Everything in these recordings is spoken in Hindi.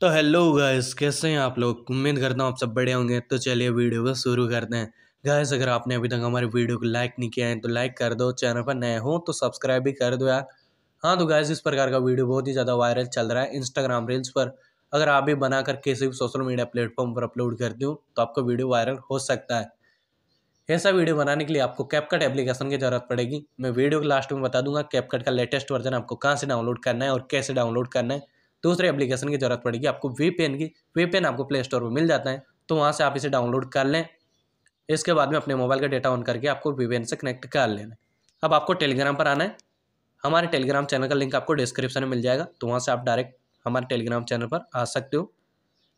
तो हेलो गाइस कैसे हैं आप लोग उम्मीद करता हूँ आप सब बड़े होंगे तो चलिए वीडियो को शुरू करते हैं गाइस अगर आपने अभी तक हमारे वीडियो को लाइक नहीं किया है तो लाइक कर दो चैनल पर नए हो तो सब्सक्राइब भी कर दो यार हाँ तो गाइस इस प्रकार का वीडियो बहुत ही ज़्यादा वायरल चल रहा है इंस्टाग्राम रील्स पर अगर आप भी बनाकर किसी भी सोशल मीडिया प्लेटफॉर्म पर अपलोड करते हो तो आपका वीडियो वायरल हो सकता है ऐसा वीडियो बनाने के लिए आपको कैपकट एप्लीकेशन की ज़रूरत पड़ेगी मैं वीडियो के लास्ट में बता दूंगा कैपकट का लेटेस्ट वर्जन आपको कहाँ से डाउनलोड करना है और कैसे डाउनलोड करना है दूसरे एप्लीकेशन की ज़रूरत पड़ेगी आपको वीपेन की वीपेन आपको प्ले स्टोर में मिल जाता है तो वहाँ से आप इसे डाउनलोड कर लें इसके बाद में अपने मोबाइल का डेटा ऑन करके आपको वीपेन से कनेक्ट कर लेना अब आपको टेलीग्राम पर आना है हमारे टेलीग्राम चैनल का लिंक आपको डिस्क्रिप्शन में मिल जाएगा तो वहाँ से आप डायरेक्ट हमारे टेलीग्राम चैनल पर आ सकते हो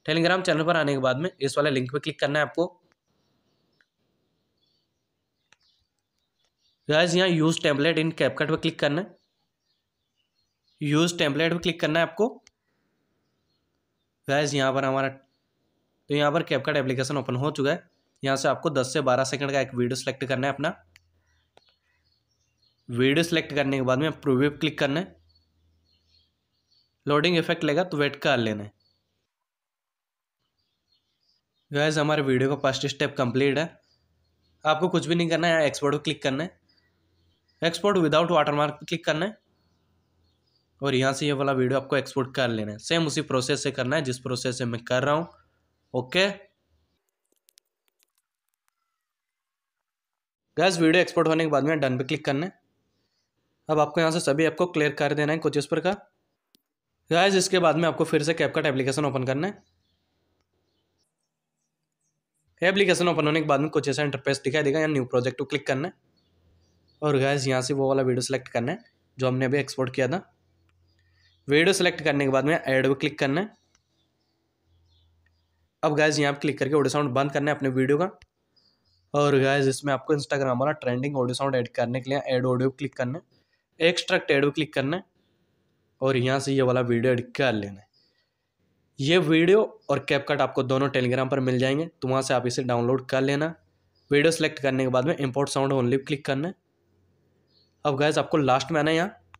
टेलीग्राम चैनल पर आने के बाद में इस वाले लिंक पर क्लिक करना है आपको गाइज यहाँ यूज़ टेम्पलेट इन कैपकट पर क्लिक करना है यूज़ टेम्पलेट पर क्लिक करना है आपको गाइज यहाँ पर हमारा तो यहाँ पर कैपकट एप्लीकेशन ओपन हो चुका है यहाँ से आपको 10 से 12 सेकंड का एक वीडियो सेलेक्ट करना है अपना वीडियो सेलेक्ट करने के बाद में प्रोव्यू क्लिक करना है लोडिंग इफेक्ट लेगा तो वेट कर लेना है गैस हमारे वीडियो का फर्स्ट स्टेप कंप्लीट है आपको कुछ भी नहीं करना है एक्सपोर्ट पर क्लिक करना है export without watermark mark click करना है और यहाँ से ये यह वाला वीडियो आपको एक्सपोर्ट कर लेना है सेम उसी प्रोसेस से करना है जिस प्रोसेस से मैं कर रहा हूँ ओके गैस वीडियो एक्सपोर्ट होने के बाद में डन पे क्लिक करना है अब आपको यहाँ से सभी आपको क्लियर कर देना है कुछ इस प्रकार गैस इसके बाद में आपको फिर से कैपकट एप्लीकेशन ओपन करना है एप्लीकेशन ओपन होने के बाद में कुछ ऐसा इंटरपेस दिखाई देगा या न्यू प्रोजेक्ट को क्लिक करना है और गैस यहाँ से वो वाला वीडियो सेलेक्ट करना है जो हमने अभी एक्सपोर्ट किया था वीडियो सेलेक्ट करने के बाद में ऐड पर क्लिक करना है अब गैस यहाँ पर क्लिक करके ऑडियो साउंड बंद करना है अपने वीडियो का और गैस इसमें आपको इंस्टाग्राम वाला ट्रेंडिंग ऑडियो साउंड ऐड करने के लिए ऐड ऑडियो क्लिक करना है एक्स्ट्रैक्ट ऐड क्लिक करना है और यहाँ से ये वाला वीडियो एड कर लेना है ये वीडियो और कैपकट आपको दोनों टेलीग्राम पर मिल जाएंगे तो वहाँ से आप इसे डाउनलोड कर लेना वीडियो सेलेक्ट करने के बाद में इम्पोर्ट साउंड ओनली क्लिक करना है अब गैस आपको लास्ट में आना है यहाँ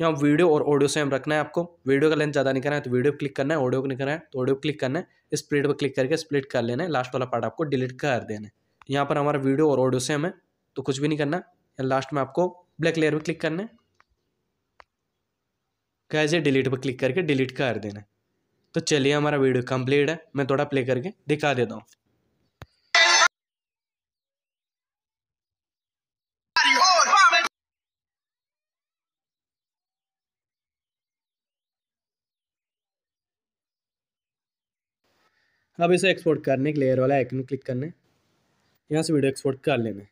यहाँ वीडियो और ऑडियो सेम रखना है आपको वीडियो का लेंथ ज़्यादा नहीं करना है तो वीडियो क्लिक करना है ऑडियो को नहीं करना है तो ऑडियो क्लिक करना है स्प्लिट पर क्लिक करके स्प्लिट कर लेना है लास्ट वाला पार्ट आपको डिलीट कर देना है यहाँ पर हमारा वीडियो और ऑडियो सेम है तो कुछ भी नहीं करना है लास्ट में आपको ब्लैक लेयर पर क्लिक करना है गैस ये डिलीट पर क्लिक करके डिलीट कर देना है तो चलिए हमारा वीडियो कंप्लीट है मैं थोड़ा प्ले करके दिखा देता हूँ अब इसे एक्सपोर्ट करने के लेयर वाला आइकन क्लिक करना है यहाँ से वीडियो एक्सपोर्ट कर लेना है